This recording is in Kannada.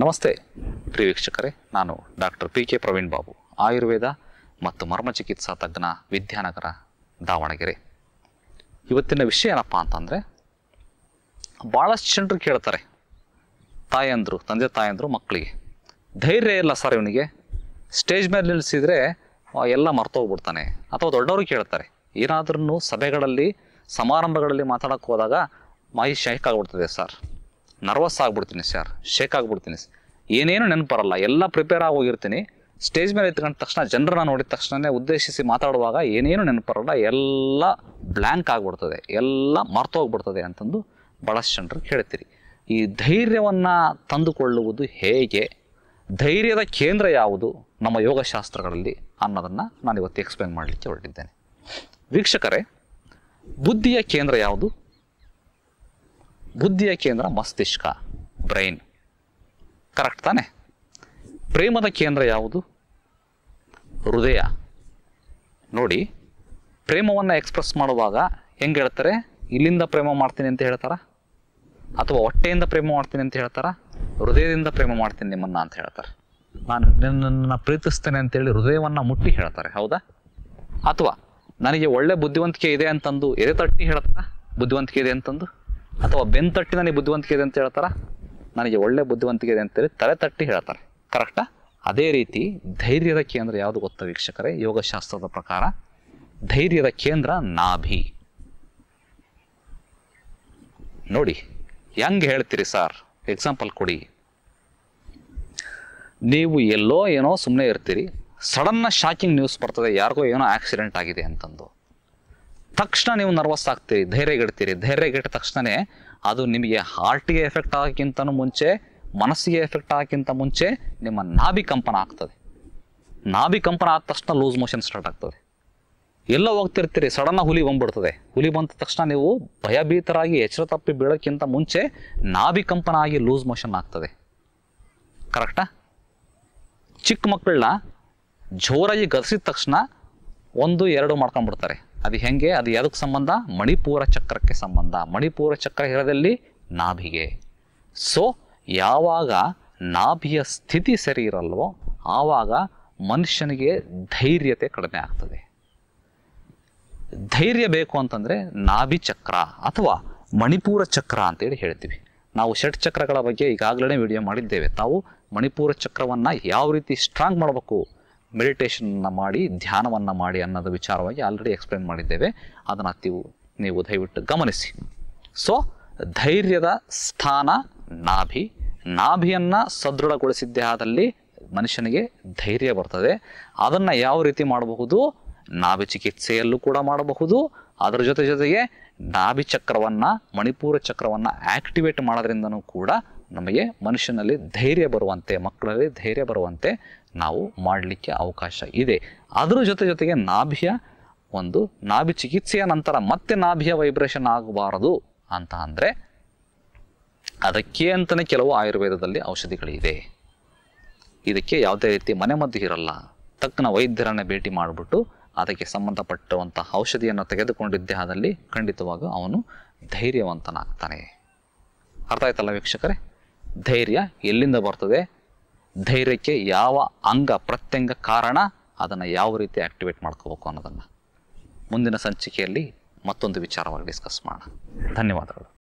ನಮಸ್ತೆ ಪ್ರಿಯ ವೀಕ್ಷಕರೇ ನಾನು doctor P K Praveen Babu Ayurveda ಮತ್ತು ಮರ್ಮ ಚಿಕಿತ್ಸಾ ತಜ್ಞ ವಿದ್ಯಾನಗರ ದಾವಣಗೆರೆ ಇವತ್ತಿನ ವಿಷಯ ಏನಪ್ಪ ಅಂತಂದರೆ ಭಾಳಷ್ಟು ಜನರು ಕೇಳ್ತಾರೆ ತಾಯಂದರು ತಂದೆ ತಾಯಂದರು ಮಕ್ಕಳಿಗೆ ಧೈರ್ಯ ಇಲ್ಲ ಸರ್ ಇವನಿಗೆ ಸ್ಟೇಜ್ ಮೇಲೆ ನಿಲ್ಲಿಸಿದರೆ ಎಲ್ಲ ಮರ್ತೋಗ್ಬಿಡ್ತಾನೆ ಅಥವಾ ದೊಡ್ಡವರು ಕೇಳ್ತಾರೆ ಏನಾದ್ರೂ ಸಭೆಗಳಲ್ಲಿ ಸಮಾರಂಭಗಳಲ್ಲಿ ಮಾತಾಡೋಕ್ಕೆ ಹೋದಾಗ ಮಾಹಿತಿ ಶಾಖ ಸರ್ ನರ್ವಸ್ ಆಗಿಬಿಡ್ತೀನಿ ಸರ್ ಶೇಕ್ ಆಗಿಬಿಡ್ತೀನಿ ಏನೇನು ನೆನಪರಲ್ಲ ಎಲ್ಲ ಪ್ರಿಪೇರ್ ಹೋಗಿರ್ತೀನಿ ಸ್ಟೇಜ್ ಮೇಲೆ ಎತ್ಕೊಂಡ ತಕ್ಷಣ ಜನರನ್ನ ನೋಡಿದ ತಕ್ಷಣನೇ ಉದ್ದೇಶಿಸಿ ಮಾತಾಡುವಾಗ ಏನೇನು ನೆನಪರಲ್ಲ ಎಲ್ಲ ಬ್ಲ್ಯಾಂಕ್ ಆಗಿಬಿಡ್ತದೆ ಎಲ್ಲ ಮರ್ತೋಗ್ಬಿಡ್ತದೆ ಅಂತಂದು ಭಾಳಷ್ಟು ಜನರು ಕೇಳ್ತೀರಿ ಈ ಧೈರ್ಯವನ್ನು ತಂದುಕೊಳ್ಳುವುದು ಹೇಗೆ ಧೈರ್ಯದ ಕೇಂದ್ರ ಯಾವುದು ನಮ್ಮ ಯೋಗಶಾಸ್ತ್ರಗಳಲ್ಲಿ ಅನ್ನೋದನ್ನು ನಾನು ಇವತ್ತು ಎಕ್ಸ್ಪ್ಲೇನ್ ಮಾಡಲಿಕ್ಕೆ ಹೊರಟಿದ್ದೇನೆ ವೀಕ್ಷಕರೇ ಬುದ್ಧಿಯ ಕೇಂದ್ರ ಯಾವುದು ಬುದ್ಧಿಯ ಕೇಂದ್ರ ಮಸ್ತಿಷ್ಕ ಬ್ರೈನ್ ಕರೆಕ್ಟ್ ತಾನೆ ಪ್ರೇಮದ ಕೇಂದ್ರ ಯಾವುದು ಹೃದಯ ನೋಡಿ ಪ್ರೇಮವನ್ನು ಎಕ್ಸ್ಪ್ರೆಸ್ ಮಾಡುವಾಗ ಹೆಂಗೆ ಹೇಳ್ತಾರೆ ಇಲ್ಲಿಂದ ಪ್ರೇಮ ಮಾಡ್ತೀನಿ ಅಂತ ಹೇಳ್ತಾರ ಅಥವಾ ಹೊಟ್ಟೆಯಿಂದ ಪ್ರೇಮ ಮಾಡ್ತೀನಿ ಅಂತ ಹೇಳ್ತಾರ ಹೃದಯದಿಂದ ಪ್ರೇಮ ಮಾಡ್ತೀನಿ ನಿಮ್ಮನ್ನ ಅಂತ ಹೇಳ್ತಾರೆ ನಾನು ನಿನ್ನನ್ನು ಪ್ರೀತಿಸ್ತೇನೆ ಅಂತೇಳಿ ಹೃದಯವನ್ನು ಮುಟ್ಟಿ ಹೇಳ್ತಾರೆ ಹೌದಾ ಅಥವಾ ನನಗೆ ಒಳ್ಳೆ ಬುದ್ಧಿವಂತಿಕೆ ಇದೆ ಅಂತಂದು ಎದೆ ತಟ್ಟಿ ಹೇಳ್ತಾರ ಬುದ್ಧಿವಂತಿಕೆ ಇದೆ ಅಂತಂದು ಅಥವಾ ಬೆನ್ ತಟ್ಟಿ ನನಗೆ ಬುದ್ಧಿವಂತಿಕೆ ಇದೆ ಅಂತ ಹೇಳ್ತಾರ ನನಗೆ ಒಳ್ಳೆ ಬುದ್ಧಿವಂತಿಕೆ ಇದೆ ಅಂತೇಳಿ ತಲೆ ತಟ್ಟಿ ಹೇಳ್ತಾರೆ ಕರೆಕ್ಟಾ ಅದೇ ರೀತಿ ಧೈರ್ಯದ ಕೇಂದ್ರ ಯಾವುದು ಗೊತ್ತ ವೀಕ್ಷಕರೇ ಯೋಗಶಾಸ್ತ್ರದ ಪ್ರಕಾರ ಧೈರ್ಯದ ಕೇಂದ್ರ ನಾಭಿ ನೋಡಿ ಹೆಂಗೆ ಹೇಳ್ತೀರಿ ಸರ್ ಎಕ್ಸಾಂಪಲ್ ಕೊಡಿ ನೀವು ಎಲ್ಲೋ ಏನೋ ಸುಮ್ಮನೆ ಇರ್ತೀರಿ ಸಡನ್ನ ಶಾಕಿಂಗ್ ನ್ಯೂಸ್ ಬರ್ತದೆ ಯಾರಿಗೋ ಏನೋ ಆಕ್ಸಿಡೆಂಟ್ ಆಗಿದೆ ಅಂತಂದು ತಕ್ಷಣ ನೀವು ನರ್ವಸ್ ಆಗ್ತೀರಿ ಧೈರ್ಯಗೆಡ್ತೀರಿ ಧೈರ್ಯಗೆಟ್ಟ ತಕ್ಷಣ ಅದು ನಿಮಗೆ ಹಾರ್ಟಿಗೆ ಎಫೆಕ್ಟ್ ಆಗೋಕ್ಕಿಂತ ಮುಂಚೆ ಮನಸ್ಸಿಗೆ ಎಫೆಕ್ಟ್ ಆಗೋಕ್ಕಿಂತ ಮುಂಚೆ ನಿಮ್ಮ ನಾಭಿ ಕಂಪನ ಆಗ್ತದೆ ನಾಭಿ ಕಂಪನ ಆದ ತಕ್ಷಣ ಲೂಸ್ ಮೋಷನ್ ಸ್ಟಾರ್ಟ್ ಆಗ್ತದೆ ಎಲ್ಲ ಹೋಗ್ತಿರ್ತೀರಿ ಸಡನ್ನಾಗಿ ಹುಲಿ ಬಂದ್ಬಿಡ್ತದೆ ಹುಲಿ ಬಂದ ತಕ್ಷಣ ನೀವು ಭಯಭೀತರಾಗಿ ಎಚ್ಚರ ತಪ್ಪಿ ಬೀಳೋಕ್ಕಿಂತ ಮುಂಚೆ ನಾಭಿ ಕಂಪನ ಆಗಿ ಲೂಸ್ ಮೋಷನ್ ಆಗ್ತದೆ ಕರೆಕ್ಟಾ ಚಿಕ್ಕ ಮಕ್ಕಳನ್ನ ಜೋರಾಗಿ ಗರ್ಸಿದ ತಕ್ಷಣ ಒಂದು ಎರಡು ಮಾಡ್ಕೊಂಡ್ಬಿಡ್ತಾರೆ ಅದು ಹೆಂಗೆ ಅದು ಯಾವುದಕ್ಕೆ ಸಂಬಂಧ ಮಣಿಪುರ ಚಕ್ರಕ್ಕೆ ಸಂಬಂಧ ಮಣಿಪುರ ಚಕ್ರ ಇರೋದಲ್ಲಿ ನಾಭಿಗೆ ಸೊ ಯಾವಾಗ ನಾಭಿಯ ಸ್ಥಿತಿ ಸರಿ ಇರಲ್ವೋ ಆವಾಗ ಮನುಷ್ಯನಿಗೆ ಧೈರ್ಯತೆ ಕಡಿಮೆ ಆಗ್ತದೆ ಧೈರ್ಯ ಬೇಕು ಅಂತಂದರೆ ನಾಭಿ ಚಕ್ರ ಅಥವಾ ಮಣಿಪುರ ಚಕ್ರ ಅಂತೇಳಿ ಹೇಳ್ತೀವಿ ನಾವು ಷಟ್ ಚಕ್ರಗಳ ಬಗ್ಗೆ ಈಗಾಗಲೇ ವಿಡಿಯೋ ಮಾಡಿದ್ದೇವೆ ತಾವು ಮಣಿಪುರ ಚಕ್ರವನ್ನು ಯಾವ ರೀತಿ ಸ್ಟ್ರಾಂಗ್ ಮಾಡಬೇಕು ಮೆಡಿಟೇಷನ್ನ ಮಾಡಿ ಧ್ಯಾನವನ್ನು ಮಾಡಿ ಅನ್ನೋದು ವಿಚಾರವಾಗಿ ಆಲ್ರೆಡಿ ಎಕ್ಸ್ಪ್ಲೇನ್ ಮಾಡಿದ್ದೇವೆ ಅದನ್ನು ನೀವು ನೀವು ದಯವಿಟ್ಟು ಗಮನಿಸಿ ಸೊ ಧೈರ್ಯದ ಸ್ಥಾನ ನಾಭಿ ನಾಭಿಯನ್ನು ಸದೃಢಗೊಳಿಸಿದ್ದೇ ಆದಲ್ಲಿ ಮನುಷ್ಯನಿಗೆ ಧೈರ್ಯ ಬರ್ತದೆ ಅದನ್ನು ಯಾವ ರೀತಿ ಮಾಡಬಹುದು ನಾಭಿ ಚಿಕಿತ್ಸೆಯಲ್ಲೂ ಕೂಡ ಮಾಡಬಹುದು ಅದರ ಜೊತೆ ಜೊತೆಗೆ ನಾಭಿ ಚಕ್ರವನ್ನು ಮಣಿಪೂರ ಚಕ್ರವನ್ನು ಆ್ಯಕ್ಟಿವೇಟ್ ಮಾಡೋದ್ರಿಂದನೂ ಕೂಡ ನಮಗೆ ಮನುಷ್ಯನಲ್ಲಿ ಧೈರ್ಯ ಬರುವಂತೆ ಮಕ್ಕಳಲ್ಲಿ ಧೈರ್ಯ ಬರುವಂತೆ ನಾವು ಮಾಡಲಿಕ್ಕೆ ಅವಕಾಶ ಇದೆ ಅದರ ಜೊತೆ ಜೊತೆಗೆ ನಾಭಿಯ ಒಂದು ನಾಭಿ ಚಿಕಿತ್ಸೆಯ ನಂತರ ಮತ್ತೆ ನಾಭಿಯ ವೈಬ್ರೇಷನ್ ಆಗಬಾರದು ಅಂತ ಅಂದರೆ ಅದಕ್ಕೆ ಅಂತಲೇ ಕೆಲವು ಆಯುರ್ವೇದದಲ್ಲಿ ಔಷಧಿಗಳಿದೆ ಇದಕ್ಕೆ ಯಾವುದೇ ರೀತಿ ಮನೆಮದ್ದು ಇರಲ್ಲ ತಕ್ಕನ ವೈದ್ಯರನ್ನು ಭೇಟಿ ಮಾಡಿಬಿಟ್ಟು ಅದಕ್ಕೆ ಸಂಬಂಧಪಟ್ಟಂಥ ಔಷಧಿಯನ್ನು ತೆಗೆದುಕೊಂಡಿದ್ದೇ ಆದಲ್ಲಿ ಖಂಡಿತವಾಗ ಅವನು ಧೈರ್ಯವಂತನಾಗ್ತಾನೆ ಅರ್ಥ ಆಯ್ತಲ್ಲ ವೀಕ್ಷಕರೇ ಧೈರ್ಯ ಎಲ್ಲಿಂದ ಬರ್ತದೆ ಧೈರ್ಯಕ್ಕೆ ಯಾವ ಅಂಗ ಪ್ರತ್ಯಂಗ ಕಾರಣ ಅದನ್ನು ಯಾವ ರೀತಿ ಆ್ಯಕ್ಟಿವೇಟ್ ಮಾಡ್ಕೋಬೇಕು ಅನ್ನೋದನ್ನು ಮುಂದಿನ ಸಂಚಿಕೆಯಲ್ಲಿ ಮತ್ತೊಂದು ವಿಚಾರವಾಗಿ ಡಿಸ್ಕಸ್ ಮಾಡೋಣ ಧನ್ಯವಾದಗಳು